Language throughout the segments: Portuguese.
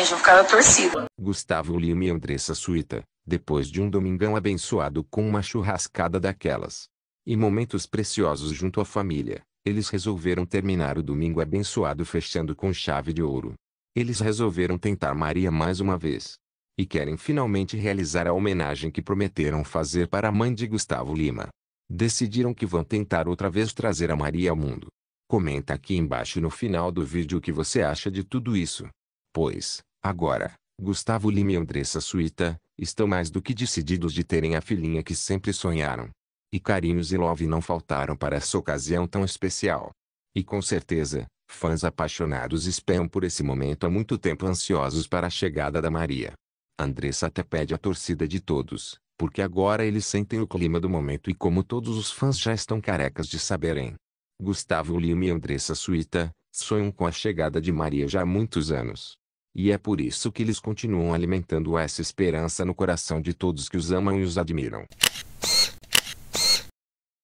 desenjucar a torcida. Gustavo Lima e Andressa Suíta, depois de um domingão abençoado com uma churrascada daquelas. E momentos preciosos junto à família, eles resolveram terminar o domingo abençoado fechando com chave de ouro. Eles resolveram tentar Maria mais uma vez. E querem finalmente realizar a homenagem que prometeram fazer para a mãe de Gustavo Lima. Decidiram que vão tentar outra vez trazer a Maria ao mundo. Comenta aqui embaixo no final do vídeo o que você acha de tudo isso. Pois, Agora, Gustavo Lima e Andressa Suíta, estão mais do que decididos de terem a filhinha que sempre sonharam. E carinhos e love não faltaram para essa ocasião tão especial. E com certeza, fãs apaixonados esperam por esse momento há muito tempo ansiosos para a chegada da Maria. Andressa até pede a torcida de todos, porque agora eles sentem o clima do momento e como todos os fãs já estão carecas de saberem. Gustavo Lima e Andressa Suíta, sonham com a chegada de Maria já há muitos anos. E é por isso que eles continuam alimentando essa esperança no coração de todos que os amam e os admiram.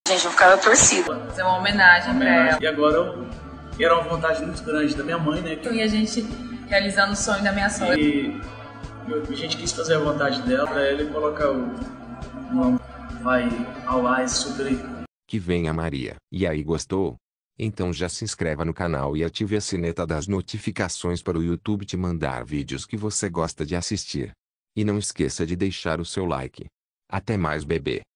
Gente, eu ficava torcido. torcida. fazer uma homenagem, pra ela. E agora eu... era uma vontade muito grande da minha mãe, né? E a gente realizando o sonho da minha sogra. E a gente quis fazer a vontade dela pra ela e colocar o. Uma... Vai ao ar super. Que venha Maria. E aí, gostou? Então já se inscreva no canal e ative a sineta das notificações para o YouTube te mandar vídeos que você gosta de assistir. E não esqueça de deixar o seu like. Até mais bebê.